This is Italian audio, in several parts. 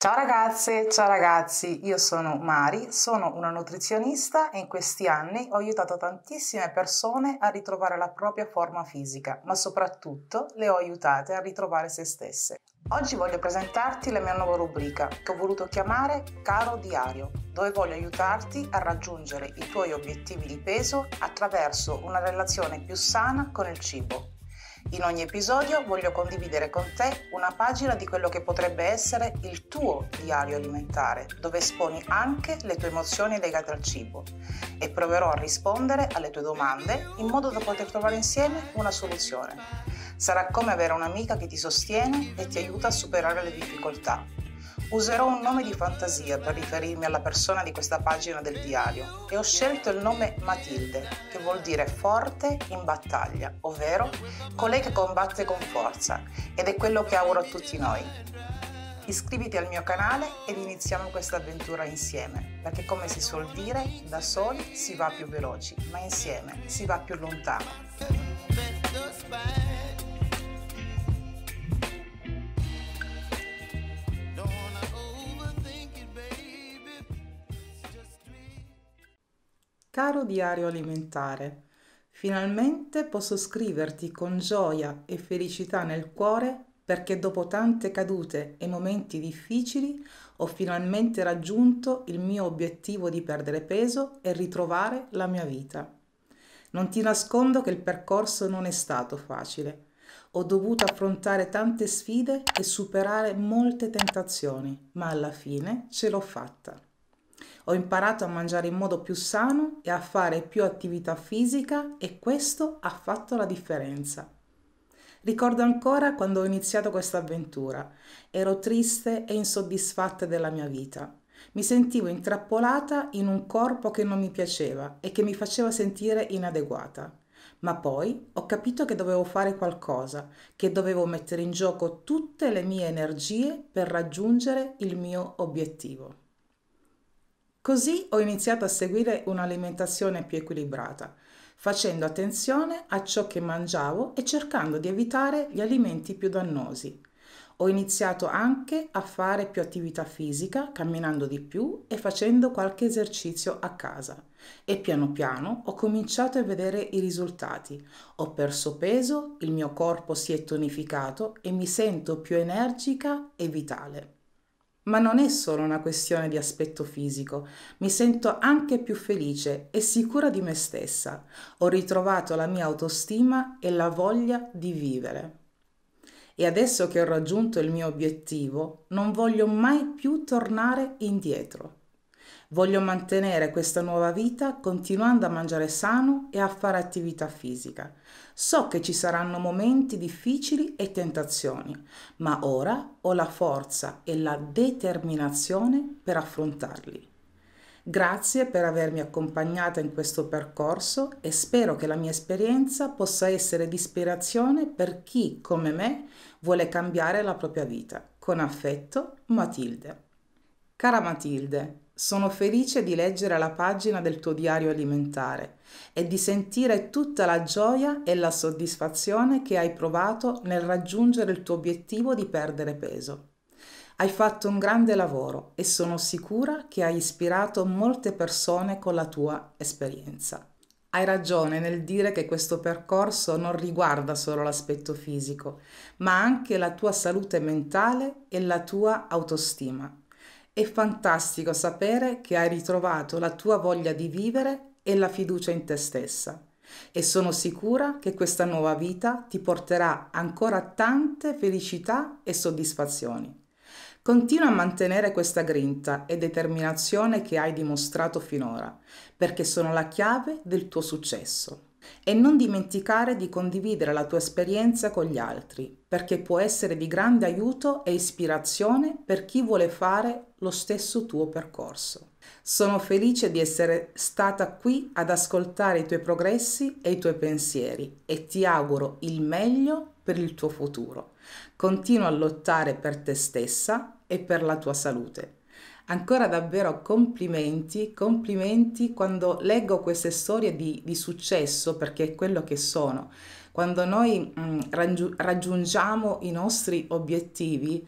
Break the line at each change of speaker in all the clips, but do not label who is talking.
Ciao ragazze, ciao ragazzi, io sono Mari, sono una nutrizionista e in questi anni ho aiutato tantissime persone a ritrovare la propria forma fisica, ma soprattutto le ho aiutate a ritrovare se stesse. Oggi voglio presentarti la mia nuova rubrica che ho voluto chiamare Caro Diario, dove voglio aiutarti a raggiungere i tuoi obiettivi di peso attraverso una relazione più sana con il cibo. In ogni episodio voglio condividere con te una pagina di quello che potrebbe essere il tuo diario alimentare, dove esponi anche le tue emozioni legate al cibo e proverò a rispondere alle tue domande in modo da poter trovare insieme una soluzione. Sarà come avere un'amica che ti sostiene e ti aiuta a superare le difficoltà. Userò un nome di fantasia per riferirmi alla persona di questa pagina del diario e ho scelto il nome Matilde, che vuol dire forte in battaglia, ovvero colei che combatte con forza ed è quello che auguro a tutti noi. Iscriviti al mio canale ed iniziamo questa avventura insieme, perché come si suol dire, da soli si va più veloci, ma insieme si va più lontano. Caro diario alimentare, finalmente posso scriverti con gioia e felicità nel cuore perché dopo tante cadute e momenti difficili ho finalmente raggiunto il mio obiettivo di perdere peso e ritrovare la mia vita. Non ti nascondo che il percorso non è stato facile. Ho dovuto affrontare tante sfide e superare molte tentazioni, ma alla fine ce l'ho fatta. Ho imparato a mangiare in modo più sano e a fare più attività fisica e questo ha fatto la differenza. Ricordo ancora quando ho iniziato questa avventura. Ero triste e insoddisfatta della mia vita. Mi sentivo intrappolata in un corpo che non mi piaceva e che mi faceva sentire inadeguata. Ma poi ho capito che dovevo fare qualcosa, che dovevo mettere in gioco tutte le mie energie per raggiungere il mio obiettivo. Così ho iniziato a seguire un'alimentazione più equilibrata, facendo attenzione a ciò che mangiavo e cercando di evitare gli alimenti più dannosi. Ho iniziato anche a fare più attività fisica, camminando di più e facendo qualche esercizio a casa. E piano piano ho cominciato a vedere i risultati. Ho perso peso, il mio corpo si è tonificato e mi sento più energica e vitale. Ma non è solo una questione di aspetto fisico, mi sento anche più felice e sicura di me stessa. Ho ritrovato la mia autostima e la voglia di vivere. E adesso che ho raggiunto il mio obiettivo, non voglio mai più tornare indietro. Voglio mantenere questa nuova vita continuando a mangiare sano e a fare attività fisica. So che ci saranno momenti difficili e tentazioni, ma ora ho la forza e la determinazione per affrontarli. Grazie per avermi accompagnata in questo percorso e spero che la mia esperienza possa essere di ispirazione per chi, come me, vuole cambiare la propria vita. Con affetto, Matilde. Cara Matilde, sono felice di leggere la pagina del tuo diario alimentare e di sentire tutta la gioia e la soddisfazione che hai provato nel raggiungere il tuo obiettivo di perdere peso. Hai fatto un grande lavoro e sono sicura che hai ispirato molte persone con la tua esperienza. Hai ragione nel dire che questo percorso non riguarda solo l'aspetto fisico, ma anche la tua salute mentale e la tua autostima. È fantastico sapere che hai ritrovato la tua voglia di vivere e la fiducia in te stessa e sono sicura che questa nuova vita ti porterà ancora tante felicità e soddisfazioni. Continua a mantenere questa grinta e determinazione che hai dimostrato finora, perché sono la chiave del tuo successo e non dimenticare di condividere la tua esperienza con gli altri, perché può essere di grande aiuto e ispirazione per chi vuole fare lo stesso tuo percorso. Sono felice di essere stata qui ad ascoltare i tuoi progressi e i tuoi pensieri e ti auguro il meglio per il tuo futuro. Continua a lottare per te stessa e per la tua salute. Ancora davvero complimenti, complimenti quando leggo queste storie di, di successo perché è quello che sono. Quando noi mh, mm, raggi- raggiungiamo i nostri obiettivi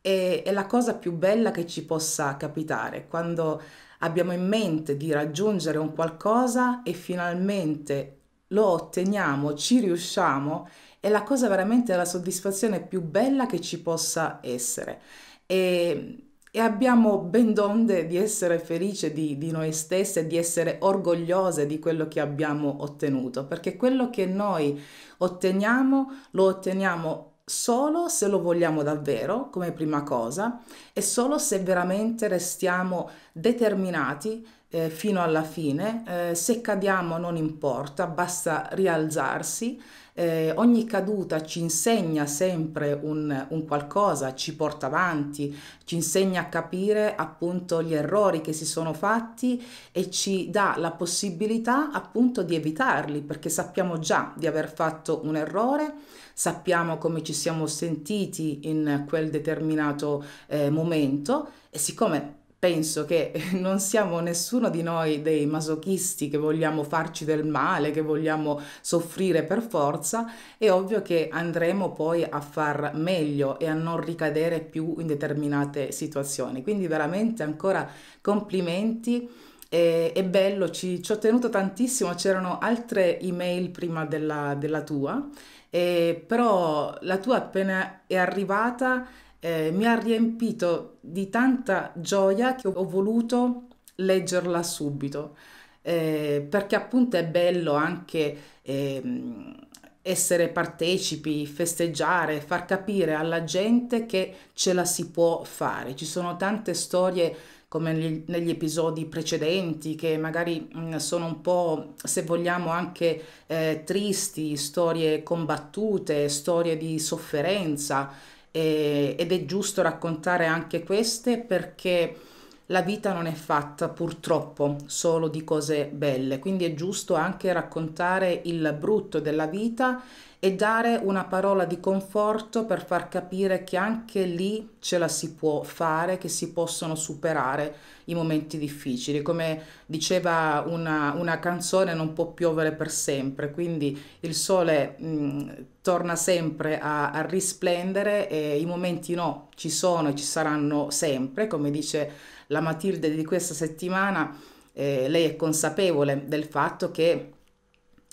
è, è la cosa più bella che ci possa capitare. Quando abbiamo in mente di raggiungere un qualcosa e finalmente lo otteniamo, ci riusciamo, è la cosa veramente la soddisfazione più bella che ci possa essere. E e abbiamo ben donde di essere felici di, di, noi stesse, di essere orgogliose di quello che abbiamo ottenuto, perché quello che noi otteniamo lo otteniamo solo se lo vogliamo davvero, come prima cosa, e solo se veramente restiamo determinati eh, fino alla fine, eh, se cadiamo non importa, basta rialzarsi eh, ogni caduta ci insegna sempre un, un, qualcosa, ci porta avanti, ci insegna a capire appunto gli errori che si sono fatti e ci dà la possibilità appunto di evitarli perché sappiamo già di aver fatto un errore, sappiamo come ci siamo sentiti in quel determinato eh, momento e siccome penso che non siamo nessuno di noi dei masochisti che vogliamo farci del male, che vogliamo soffrire per forza, è ovvio che andremo poi a far meglio e a non ricadere più in determinate situazioni. Quindi veramente ancora complimenti. E, è bello, ci, ci ho tenuto tantissimo, c'erano altre email prima della, della tua, eh, però la tua appena è arrivata eh, mi ha riempito di tanta gioia che ho voluto leggerla subito, eh, perché appunto è bello anche eh, essere partecipi, festeggiare, far capire alla gente che ce la si può fare. Ci sono tante storie come negli episodi precedenti, che magari mm, sono un po', se vogliamo, anche eh, tristi, storie combattute, storie di sofferenza, eh, ed è giusto raccontare anche queste perché la vita non è fatta purtroppo solo di cose belle, quindi è giusto anche raccontare il brutto della vita e dare una parola di conforto per far capire che anche lì ce la si può fare, che si possono superare i momenti difficili. Come diceva una, una canzone, non può piovere per sempre, quindi il sole mh, mm, torna sempre a, a, risplendere e i momenti no, ci sono e ci saranno sempre, come dice la Matilde di questa settimana. Eh, lei è consapevole del fatto che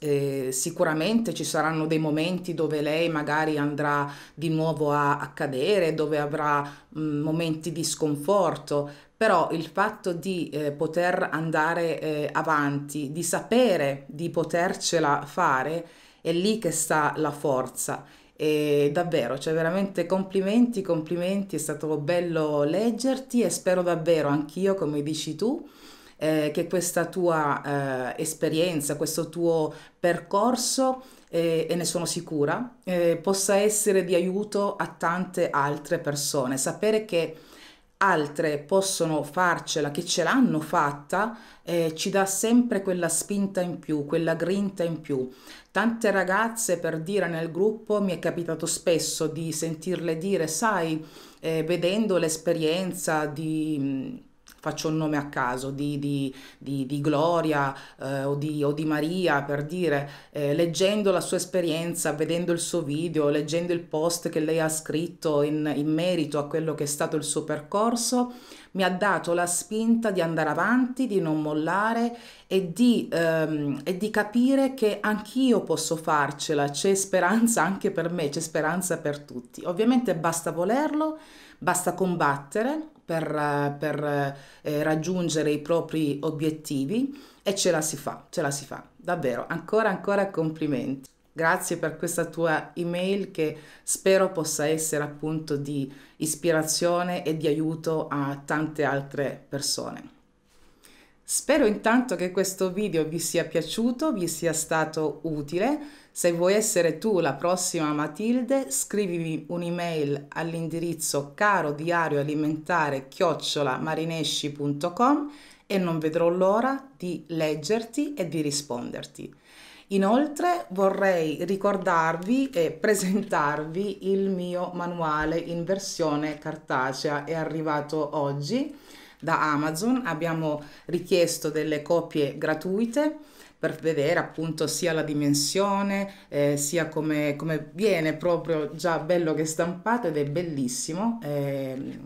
eh, sicuramente ci saranno dei momenti dove lei magari andrà di nuovo a, a cadere, dove avrà mh, mm, momenti di sconforto, però il fatto di eh, poter andare eh, avanti, di sapere di potercela fare, è lì che sta la forza. E davvero, cioè veramente complimenti, complimenti, è stato bello leggerti e spero davvero anch'io, come dici tu, eh, che questa tua eh, esperienza, questo tuo percorso, eh, e ne sono sicura, eh, possa essere di aiuto a tante altre persone. Sapere che altre possono farcela, che ce l'hanno fatta, eh, ci dà sempre quella spinta in più, quella grinta in più. Tante ragazze, per dire nel gruppo, mi è capitato spesso di sentirle dire, sai, eh, vedendo l'esperienza di faccio un nome a caso, di, di, di, di Gloria eh, o, o, di, Maria, per dire, eh, leggendo la sua esperienza, vedendo il suo video, leggendo il post che lei ha scritto in, in merito a quello che è stato il suo percorso, mi ha dato la spinta di andare avanti, di non mollare e di, ehm, e di capire che anch'io posso farcela, c'è speranza anche per me, c'è speranza per tutti. Ovviamente basta volerlo, basta combattere per, per eh, raggiungere i propri obiettivi e ce la si fa, ce la si fa, davvero, ancora ancora complimenti. Grazie per questa tua email che spero possa essere appunto di ispirazione e di aiuto a tante altre persone. Spero intanto che questo video vi sia piaciuto, vi sia stato utile. Se vuoi essere tu la prossima Matilde, scrivimi un'email all'indirizzo caro diario alimentare chiocciolamarinesci.com e non vedrò l'ora di leggerti e di risponderti. Inoltre vorrei ricordarvi e presentarvi il mio manuale in versione cartacea, è arrivato oggi da Amazon, abbiamo richiesto delle copie gratuite per vedere appunto sia la dimensione eh, sia come, come, viene proprio già bello che stampato ed è bellissimo. Eh,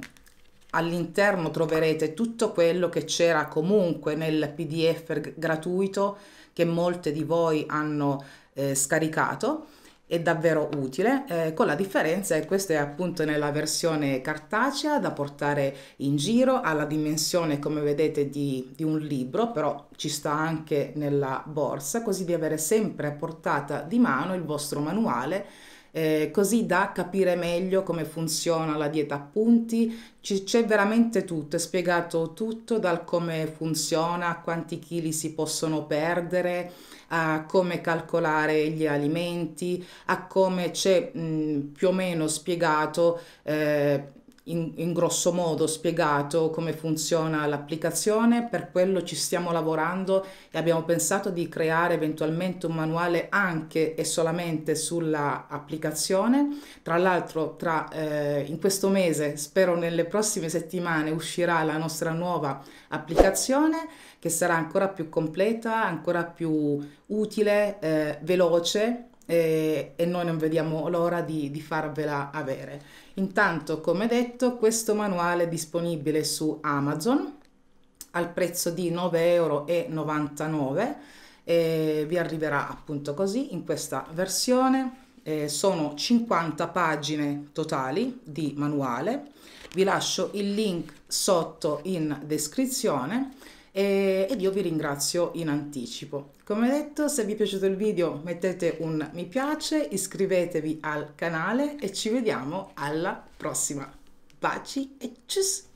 all'interno troverete tutto quello che c'era comunque nel PDF gratuito che molte di voi hanno eh, scaricato è davvero utile, eh, con la differenza che questa è appunto nella versione cartacea da portare in giro, alla dimensione come vedete di, di un libro, però ci sta anche nella borsa, così di avere sempre a portata di mano il vostro manuale eh, così da capire meglio come funziona la dieta a punti, c'è veramente tutto, è spiegato tutto dal come funziona, a quanti chili si possono perdere, a come calcolare gli alimenti, a come c'è mh, più o meno spiegato eh, in, in, grosso modo spiegato come funziona l'applicazione, per quello ci stiamo lavorando e abbiamo pensato di creare eventualmente un manuale anche e solamente sull'applicazione. Tra l'altro tra, eh, in questo mese, spero nelle prossime settimane, uscirà la nostra nuova applicazione che sarà ancora più completa, ancora più utile, eh, veloce e, e noi non vediamo l'ora di, di, farvela avere. Intanto, come detto, questo manuale è disponibile su Amazon al prezzo di 9,99 euro e vi arriverà appunto così in questa versione. Eh, sono 50 pagine totali di manuale, vi lascio il link sotto in descrizione e, eh, ed io vi ringrazio in anticipo. Come detto, se vi è piaciuto il video mettete un mi piace, iscrivetevi al canale e ci vediamo alla prossima. Baci e tschüss!